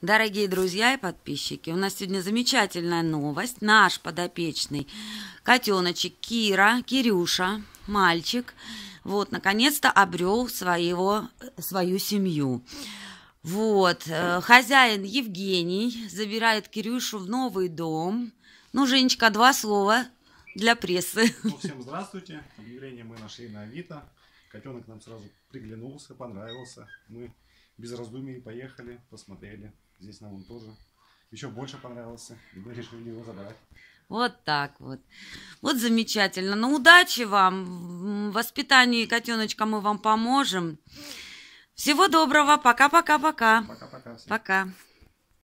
Дорогие друзья и подписчики, у нас сегодня замечательная новость. Наш подопечный котеночек Кира, Кирюша, мальчик, вот, наконец-то обрел своего, свою семью. Вот, э, хозяин Евгений забирает Кирюшу в новый дом. Ну, Женечка, два слова для прессы. Ну, всем здравствуйте. Объявление мы нашли на Авито. Котенок нам сразу приглянулся, понравился. Мы без раздумий поехали, посмотрели. Здесь нам он тоже еще больше понравился, и мы решили его забрать. Вот так вот. Вот замечательно. Ну, удачи вам. В воспитании котеночка мы вам поможем. Всего доброго. Пока-пока-пока. Пока-пока. Пока. -пока, -пока. пока.